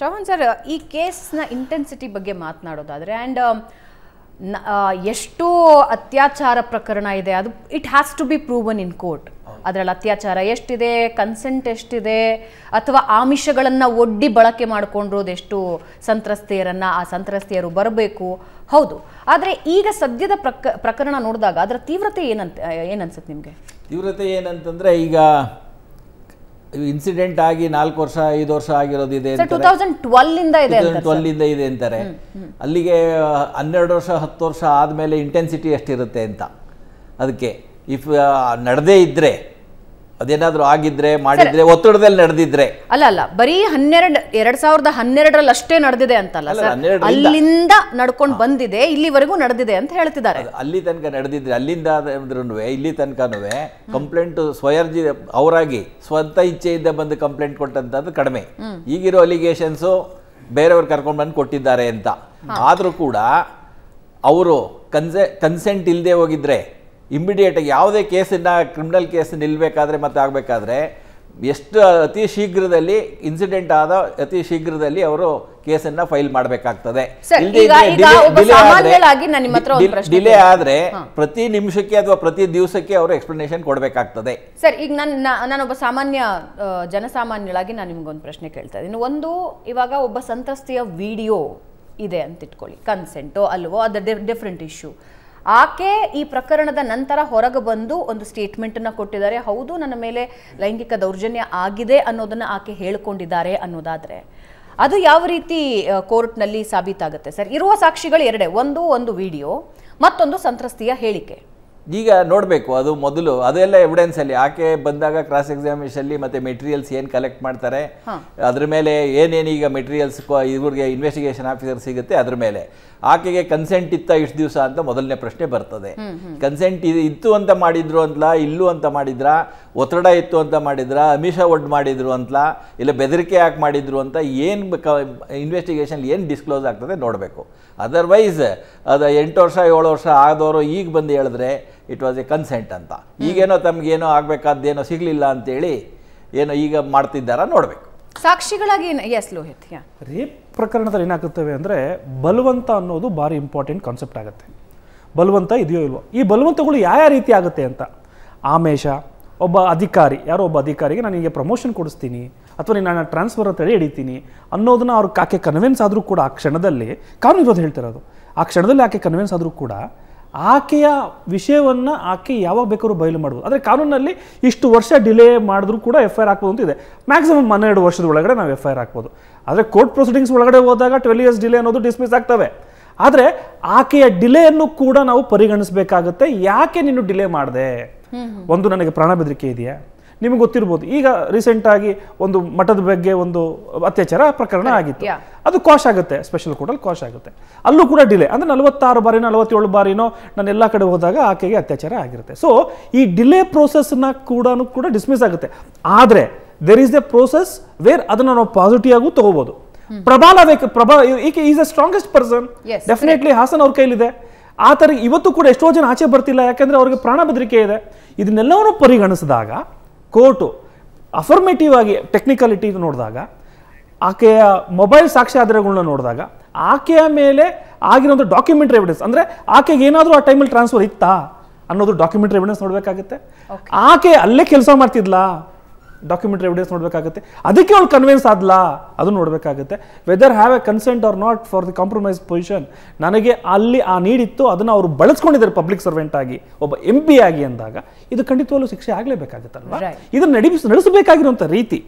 Chauhan sir ಈ ಕೇಸ್ನ intensity ಬಗ್ಗೆ ಮಾತನಾಡೋದಾದರೆ um, ಆ್ಯಂಡ್ ಎಷ್ಟು ಅತ್ಯಾಚಾರ ಪ್ರಕರಣ ಇದೆ ಅದು it has to be proven in court ಅದರಲ್ಲಿ ಅತ್ಯಾಚಾರ ಎಷ್ಟಿದೆ ಕನ್ಸೆಂಟ್ ಎಷ್ಟಿದೆ ಅಥವಾ ಆಮಿಷಗಳನ್ನು ಒಡ್ಡಿ ಬಳಕೆ ಮಾಡಿಕೊಂಡಿರೋದು ಎಷ್ಟು ಸಂತ್ರಸ್ತೆಯರನ್ನು ಆ ಸಂತ್ರಸ್ತೆಯರು ಬರಬೇಕು ಹೌದು ಆದರೆ ಈಗ ಸದ್ಯದ ಪ್ರಕ ಪ್ರಕರಣ ನೋಡಿದಾಗ ಅದರ ತೀವ್ರತೆ ಏನಂತ ಏನನ್ಸುತ್ತೆ ನಿಮಗೆ ತೀವ್ರತೆ ಏನಂತಂದರೆ ಈಗ ಇನ್ಸಿಡೆಂಟ್ ಆಗಿ ನಾಲ್ಕು ವರ್ಷ ಐದು ವರ್ಷ ಆಗಿರೋದಿದೆ ಟ್ವೆಲ್ ಇಂದ ಇದೆ ಅಂತಾರೆ ಅಲ್ಲಿಗೆ ಹನ್ನೆರಡು ವರ್ಷ ಹತ್ತು ವರ್ಷ ಆದಮೇಲೆ ಇಂಟೆನ್ಸಿಟಿ ಎಷ್ಟಿರುತ್ತೆ ಅಂತ ಅದಕ್ಕೆ ಇಫ್ ನಡೆದೇ ಇದ್ರೆ ಅದೇನಾದ್ರೂ ಆಗಿದ್ರೆ ಮಾಡಿದ್ರೆ ಒತ್ತಡದಲ್ಲಿ ನಡೆದಿದ್ರೆ ಅಲ್ಲ ಅಲ್ಲ ಬರೀ ಹನ್ನೆರಡ್ ಎರಡ್ ಸಾವಿರದ ಹನ್ನೆರಡರಲ್ಲಿ ಅಷ್ಟೇ ನಡೆದಿದೆ ಅಂತಲ್ಲ ಅಲ್ಲಿಂದ ನಡ್ಕೊಂಡು ಬಂದಿದೆ ಇಲ್ಲಿವರೆಗೂ ನಡೆದಿದೆ ಅಂತ ಹೇಳ್ತಿದ್ದಾರೆ ಅಲ್ಲಿ ತನಕ ನಡೆದಿದ್ರೆ ಅಲ್ಲಿಂದ ಇಲ್ಲಿ ತನಕ ಕಂಪ್ಲೇಂಟ್ ಸ್ವಯರ್ಜಿ ಅವರಾಗಿ ಸ್ವಂತ ಇಚ್ಛೆಯಿಂದ ಬಂದು ಕಂಪ್ಲೇಂಟ್ ಕೊಟ್ಟಂತದ್ದು ಕಡಿಮೆ ಈಗಿರೋ ಅಲಿಗೇಷನ್ಸು ಬೇರೆಯವ್ರು ಕರ್ಕೊಂಡು ಬಂದು ಕೊಟ್ಟಿದ್ದಾರೆ ಅಂತ ಆದರೂ ಕೂಡ ಅವರು ಕನ್ಸೆ ಕನ್ಸೆಂಟ್ ಇಲ್ಲದೆ ಹೋಗಿದ್ರೆ ಇಮ್ಮಿಡಿಯೇಟಾಗಿ ಯಾವುದೇ ಕೇಸಿನ ಕ್ರಿಮಿನಲ್ ಕೇಸ್ ನಿಲ್ಲಬೇಕಾದ್ರೆ ಮತ್ತೆ ಆಗಬೇಕಾದ್ರೆ ಎಷ್ಟು ಅತಿ ಶೀಘ್ರದಲ್ಲಿ ಇನ್ಸಿಡೆಂಟ್ ಆದ ಅತಿ ಶೀಘ್ರದಲ್ಲಿ ಅವರು ಕೇಸನ್ನ ಫೈಲ್ ಮಾಡಬೇಕಾಗ್ತದೆ ಡಿಲೇ ಆದ್ರೆ ಪ್ರತಿ ನಿಮಿಷಕ್ಕೆ ಅಥವಾ ಪ್ರತಿ ದಿವಸಕ್ಕೆ ಅವರು ಎಕ್ಸ್ಪ್ಲನೇಷನ್ ಕೊಡಬೇಕಾಗ್ತದೆ ಸರ್ ಈಗ ನನ್ನ ನಾನೊಬ್ಬ ಸಾಮಾನ್ಯ ಜನಸಾಮಾನ್ಯಳಾಗಿ ನಾನು ನಿಮ್ಗೊಂದು ಪ್ರಶ್ನೆ ಕೇಳ್ತಾ ಇದ್ದೀನಿ ಒಂದು ಇವಾಗ ಒಬ್ಬ ಸಂತ್ರಸ್ತೆಯ ವಿಡಿಯೋ ಇದೆ ಅಂತ ಇಟ್ಕೊಳ್ಳಿ ಕನ್ಸೆಂಟೋ ಅಲ್ವೋ ಅದ ಡಿಫ್ರೆಂಟ್ ಇಶ್ಯೂ ಆಕೆ ಈ ಪ್ರಕರಣದ ನಂತರ ಹೊರಗೆ ಬಂದು ಒಂದು ಸ್ಟೇಟ್ಮೆಂಟನ್ನು ಕೊಟ್ಟಿದ್ದಾರೆ ಹೌದು ನನ್ನ ಮೇಲೆ ಲೈಂಗಿಕ ದೌರ್ಜನ್ಯ ಆಗಿದೆ ಅನ್ನೋದನ್ನು ಆಕೆ ಹೇಳಿಕೊಂಡಿದ್ದಾರೆ ಅನ್ನೋದಾದರೆ ಅದು ಯಾವ ರೀತಿ ಕೋರ್ಟ್ನಲ್ಲಿ ಸಾಬೀತಾಗುತ್ತೆ ಸರ್ ಇರುವ ಸಾಕ್ಷಿಗಳು ಎರಡೇ ಒಂದು ಒಂದು ವಿಡಿಯೋ ಮತ್ತೊಂದು ಸಂತ್ರಸ್ತೆಯ ಹೇಳಿಕೆ ಈಗ ನೋಡಬೇಕು ಅದು ಮೊದಲು ಅದೆಲ್ಲ ಎವಿಡೆನ್ಸ್ ಅಲ್ಲಿ ಆಕೆ ಬಂದಾಗ ಕ್ರಾಸ್ ಎಕ್ಸಾಮಿನೇಷನ್ ಮತ್ತೆ ಮೆಟೀರಿಯಲ್ಸ್ ಏನ್ ಕಲೆಕ್ಟ್ ಮಾಡ್ತಾರೆ ಅದ್ರ ಮೇಲೆ ಏನೇನು ಈಗ ಮೆಟೀರಿಯಲ್ಸ್ ಇವ್ರಿಗೆ ಇನ್ವೆಸ್ಟಿಗೇಷನ್ ಆಫೀಸರ್ ಸಿಗುತ್ತೆ ಅದ್ರ ಮೇಲೆ ಆಕೆಗೆ ಕನ್ಸೆಂಟ್ ಇತ್ತ ಇಷ್ಟು ದಿವಸ ಅಂತ ಮೊದಲನೇ ಪ್ರಶ್ನೆ ಬರ್ತದೆ ಕನ್ಸೆಂಟ್ ಇತ್ತು ಅಂತ ಮಾಡಿದ್ರು ಅಂತಲ ಇಲ್ಲೂ ಅಂತ ಮಾಡಿದ್ರ ಒತ್ತಡ ಇತ್ತು ಅಂತ ಮಾಡಿದ್ರ ಅಮಿಷ ಒಡ್ ಮಾಡಿದ್ರು ಅಂತಲಾ ಇಲ್ಲ ಬೆದರಿಕೆ ಯಾಕೆ ಮಾಡಿದ್ರು ಅಂತ ಏನು ಇನ್ವೆಸ್ಟಿಗೇಷನ್ ಏನು ಡಿಸ್ಕ್ಲೋಸ್ ಆಗ್ತದೆ ನೋಡಬೇಕು ಅದರ್ವೈಸ್ ಅದು ಎಂಟು ವರ್ಷ ಏಳು ವರ್ಷ ಆದವರು ಈಗ ಬಂದು ಹೇಳಿದ್ರೆ ಇಟ್ ವಾಸ್ ಎ ಕನ್ಸೆಂಟ್ ಅಂತ ಈಗೇನೋ ತಮಗೇನೋ ಆಗಬೇಕಾದ್ದೇನೋ ಸಿಗಲಿಲ್ಲ ಅಂತೇಳಿ ಏನೋ ಈಗ ಮಾಡ್ತಿದ್ದಾರಾ ನೋಡಬೇಕು ಸಾಕ್ಷಿಗಳಾಗಿ ಎಸ್ ಲೋಹಿತ್ ರೇಪ್ ಪ್ರಕರಣದಲ್ಲಿ ಏನಾಗುತ್ತವೆ ಅಂದರೆ ಬಲವಂತ ಅನ್ನೋದು ಭಾರಿ ಇಂಪಾರ್ಟೆಂಟ್ ಕಾನ್ಸೆಪ್ಟ್ ಆಗುತ್ತೆ ಬಲವಂತ ಇದೆಯೋ ಇಲ್ವೋ ಈ ಬಲವಂತಗಳು ಯಾವ ಯಾವ ರೀತಿ ಆಗುತ್ತೆ ಅಂತ ಆಮೇಷ ಒಬ್ಬ ಅಧಿಕಾರಿ ಯಾರೋ ಒಬ್ಬ ಅಧಿಕಾರಿಗೆ ನಾನು ಹೀಗೆ ಪ್ರಮೋಷನ್ ಕೊಡಿಸ್ತೀನಿ ಅಥವಾ ನೀನು ನಾನು ಟ್ರಾನ್ಸ್ಫರ್ ಅಂತ ಹೇಳಿ ಹಿಡಿತೀನಿ ಅನ್ನೋದನ್ನ ಅವ್ರಿಗೆ ಆಕೆ ಕನ್ವಿನ್ಸ್ ಆದರೂ ಕೂಡ ಆ ಕ್ಷಣದಲ್ಲಿ ಕಾನೂನು ಇರೋದು ಹೇಳ್ತಿರೋದು ಆ ಕ್ಷಣದಲ್ಲಿ ಆಕೆ ಕನ್ವಿನ್ಸ್ ಆದರೂ ಕೂಡ ಆಕೆಯ ವಿಷಯವನ್ನು ಆಕೆ ಯಾವಾಗ ಬೇಕಾದ್ರೂ ಬಯಲು ಮಾಡ್ಬೋದು ಆದರೆ ಕಾನೂನಲ್ಲಿ ಇಷ್ಟು ವರ್ಷ ಡಿಲೇ ಮಾಡಿದ್ರೂ ಕೂಡ ಎಫ್ ಐ ಆರ್ ಹಾಕ್ಬೋದು ಅಂತಿದೆ ಮ್ಯಾಕ್ಸಿಮಮ್ ಹನ್ನೆರಡು ವರ್ಷದ ಒಳಗಡೆ ನಾವು ಎಫ್ ಐ ಆರ್ ಹಾಕ್ಬೋದು ಆದರೆ ಕೋರ್ಟ್ ಪ್ರೊಸೀಡಿಂಗ್ಸ್ ಒಳಗಡೆ ಹೋದಾಗ ಟ್ವೆಲ್ ಇಯರ್ಸ್ ಡಿಲೇ ಅನ್ನೋದು ಡಿಸ್ಮಿಸ್ ಆಗ್ತವೆ ಆದರೆ ಆಕೆಯ ಡಿಲೇಯನ್ನು ಕೂಡ ನಾವು ಪರಿಗಣಿಸಬೇಕಾಗುತ್ತೆ ಯಾಕೆ ನೀನು ಡಿಲೇ ಮಾಡಿದೆ ಒಂದು ನನಗೆ ಪ್ರಾಣ ಬೆದರಿಕೆ ಇದೆಯಾ ನಿಮಗೆ ಗೊತ್ತಿರ್ಬೋದು ಈಗ ರೀಸೆಂಟಾಗಿ ಒಂದು ಮಠದ ಬಗ್ಗೆ ಒಂದು ಅತ್ಯಾಚಾರ ಪ್ರಕರಣ ಆಗಿತ್ತು ಅದು ಕಾಶ್ ಆಗುತ್ತೆ ಸ್ಪೆಷಲ್ ಕೋರ್ಟಲ್ಲಿ ಕಾಶ್ ಆಗುತ್ತೆ ಅಲ್ಲೂ ಕೂಡ ಡಿಲೇ ಅಂದರೆ ನಲವತ್ತಾರು ಬಾರಿನೋ ನಲವತ್ತೇಳು ಬಾರಿನೋ ನಾನು ಎಲ್ಲ ಕಡೆ ಹೋದಾಗ ಆಕೆಗೆ ಅತ್ಯಾಚಾರ ಆಗಿರುತ್ತೆ ಸೊ ಈ ಡಿಲೇ ಪ್ರೋಸೆಸ್ನ ಕೂಡ ಕೂಡ ಡಿಸ್ಮಿಸ್ ಆಗುತ್ತೆ ಆದರೆ there is a process where ಅದನ್ನು ನಾವು ಪಾಸಿಟಿವ್ ತಗೋಬಹುದು ಪ್ರಬಾಲ ಪ್ರಭಾ ಈಕೆ is a strongest person definitely Hassan ಅವ್ರ ಕೈಲಿದೆ ಆ ಥರ ಇವತ್ತು ಕೂಡ ಎಷ್ಟೋ ಜನ ಆಚೆ ಬರ್ತಿಲ್ಲ ಯಾಕಂದ್ರೆ ಅವ್ರಿಗೆ ಪ್ರಾಣ ಬೆದರಿಕೆ ಇದೆ ಇದನ್ನೆಲ್ಲವನ್ನು ಪರಿಗಣಿಸಿದಾಗ ಕೋರ್ಟು ಅಫರ್ಮೇಟಿವ್ ಆಗಿ ಟೆಕ್ನಿಕಲಿಟಿ ನೋಡಿದಾಗ ಆಕೆಯ ಮೊಬೈಲ್ ಸಾಕ್ಷ್ಯಾಧಾರಗಳನ್ನ ನೋಡಿದಾಗ ಆಕೆಯ ಮೇಲೆ ಒಂದು ಡಾಕ್ಯುಮೆಂಟ್ರಿ ಎವಿಡೆನ್ಸ್ ಅಂದರೆ ಆಕೆಗೆ ಏನಾದರೂ ಆ ಟೈಮಲ್ಲಿ ಟ್ರಾನ್ಸ್ಫರ್ ಇತ್ತಾ ಅನ್ನೋದು ಡಾಕ್ಯುಮೆಂಟ್ರಿ ಎವಿಡೆನ್ಸ್ ನೋಡಬೇಕಾಗುತ್ತೆ ಆಕೆ ಅಲ್ಲೇ ಕೆಲಸ ಮಾಡ್ತಿದ್ಲಾ ಡಾಕ್ಯುಮೆಂಟ್ರಿ ಎವಿಡೆನ್ಸ್ ನೋಡಬೇಕಾಗುತ್ತೆ ಅದಕ್ಕೆ ಅವಳು ಕನ್ವಿನ್ಸ್ ಆದ್ಲಾ ಅದು ನೋಡಬೇಕಾಗುತ್ತೆ whether have a consent or not for the compromise position ನನಗೆ ಅಲ್ಲಿ ಆ ನೀಡಿತ್ತು ಅದನ್ನು ಅವರು ಬಳಸ್ಕೊಂಡಿದ್ದಾರೆ ಪಬ್ಲಿಕ್ ಸರ್ವೆಂಟ್ ಆಗಿ ಒಬ್ಬ ಎಂ ಪಿ ಆಗಿ ಅಂದಾಗ ಇದು ಖಂಡಿತವಾಗ್ಲೂ ಶಿಕ್ಷೆ ಆಗಲೇಬೇಕಾಗುತ್ತಲ್ವಾ ಇದನ್ನು ನಡೆಸ ನಡೆಸಬೇಕಾಗಿರುವಂಥ ರೀತಿ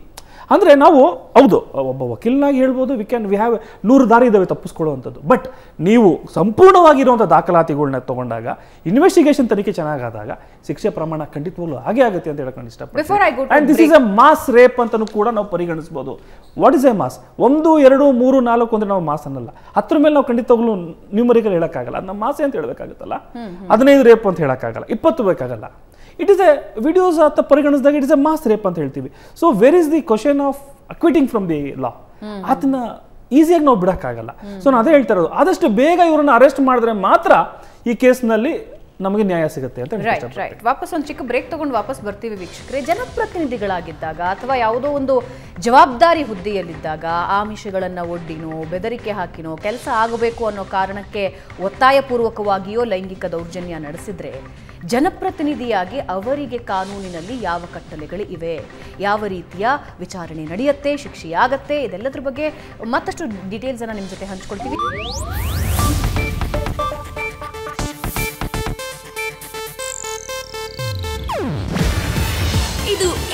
ಅಂದರೆ ನಾವು ಹೌದು ಒಬ್ಬ ವಕೀಲನಾಗಿ ಹೇಳ್ಬೋದು ವಿ ಕ್ಯಾನ್ ವಿ ಹ್ಯಾವ್ ನೂರು ದಾರಿ ಇದ್ದಾವೆ ತಪ್ಪಿಸ್ಕೊಳ್ಳುವಂಥದ್ದು ಬಟ್ ನೀವು ಸಂಪೂರ್ಣವಾಗಿರುವಂಥ ದಾಖಲಾತಿಗಳನ್ನ ತಗೊಂಡಾಗ ಇನ್ವೆಸ್ಟಿಗೇಷನ್ ತನಿಖೆ ಚೆನ್ನಾಗಾದಾಗ ಶಿಕ್ಷೆ ಪ್ರಮಾಣ ಖಂಡಿತವಾಗ್ಲೂ ಹಾಗೆ ಆಗುತ್ತೆ ಅಂತ ಹೇಳ್ಕೊಂಡು ಇಷ್ಟ ಇಷ್ಟಪಡ್ತೀನಿ this is a mass rape ಅಂತಲೂ ಕೂಡ ನಾವು ಪರಿಗಣಿಸ್ಬೋದು ವಾಟ್ ಇಸ್ ಎ ಮಾಸ್ ಒಂದು ಎರಡು ಮೂರು ನಾಲ್ಕು ಅಂದರೆ ನಾವು ಮಾಸ್ ಅನ್ನಲ್ಲ ಹತ್ರ ಮೇಲೆ ನಾವು ಖಂಡಿತವಾಗ್ಲೂ ನ್ಯೂಮರಿಕಲ್ ಹೇಳೋಕ್ಕಾಗಲ್ಲ ನಮ್ಮ ಮಾಸೆ ಅಂತ ಹೇಳಬೇಕಾಗುತ್ತಲ್ಲ ಹದಿನೈದು ರೇಪ್ ಅಂತ ಹೇಳೋಕ್ಕಾಗಲ್ಲ ಇಪ್ಪತ್ತು ಬೇಕಾಗಲ್ಲ ಇಟ್ ಇಸ್ ಎ ವಿಡಿಯೋಸ್ ಅಂತ ಪರಿಗಣಿಸಿದಾಗ it is a mass rape ಅಂತ ಹೇಳ್ತೀವಿ so where is the question of acquitting from the law ಅದನ್ನ ಈಸಿಯಾಗಿ ನಾವು ಬಿಡೋಕ್ಕಾಗಲ್ಲ ಸೊ ನಾನು ಅದೇ ಹೇಳ್ತಾ ಇರೋದು ಆದಷ್ಟು ಬೇಗ ಇವರನ್ನ ಅರೆಸ್ಟ್ ಮಾಡಿದ್ರೆ ಮಾತ್ರ ಈ ಕೇಸ್ನಲ್ಲಿ ನಮಗೆ ನ್ಯಾಯ ಸಿಗುತ್ತೆ ಅಂತ ರೈಟ್ ರೈಟ್ ವಾಪಸ್ ಒಂದು ಚಿಕ್ಕ ಬ್ರೇಕ್ ತಗೊಂಡು ವಾಪಸ್ ಬರ್ತೀವಿ ವೀಕ್ಷಕರೆ ಜನಪ್ರತಿನಿಧಿಗಳಾಗಿದ್ದಾಗ ಅಥವಾ ಯಾವುದೋ ಒಂದು ಜವಾಬ್ದಾರಿ ಹುದ್ದೆಯಲ್ಲಿದ್ದಾಗ ಆಮಿಷಗಳನ್ನ ಒಡ್ಡಿನೋ ಬೆದರಿಕೆ ಹಾಕಿನೋ ಕೆಲಸ ಆಗಬೇಕು ಅನ್ನೋ ಕಾರಣಕ್ಕೆ ಒತ್ತಾಯಪೂರ್ವಕವಾಗಿಯೋ ಲೈಂಗಿಕ ದೌರ್ಜನ್ಯ ನಡೆಸಿದ್ರೆ ಜನಪ್ರತಿನಿಧಿಯಾಗಿ ಅವರಿಗೆ ಕಾನೂನಿನಲ್ಲಿ ಯಾವ ಕಟ್ಟಲೆಗಳು ಇವೆ ಯಾವ ರೀತಿಯ ವಿಚಾರಣೆ ನಡೆಯುತ್ತೆ ಶಿಕ್ಷೆಯಾಗತ್ತೆ ಇದೆಲ್ಲದ್ರ ಬಗ್ಗೆ ಮತ್ತಷ್ಟು ಡೀಟೇಲ್ಸನ್ನು ನಿಮ್ಮ ಜೊತೆ ಹಂಚ್ಕೊಳ್ತೀವಿ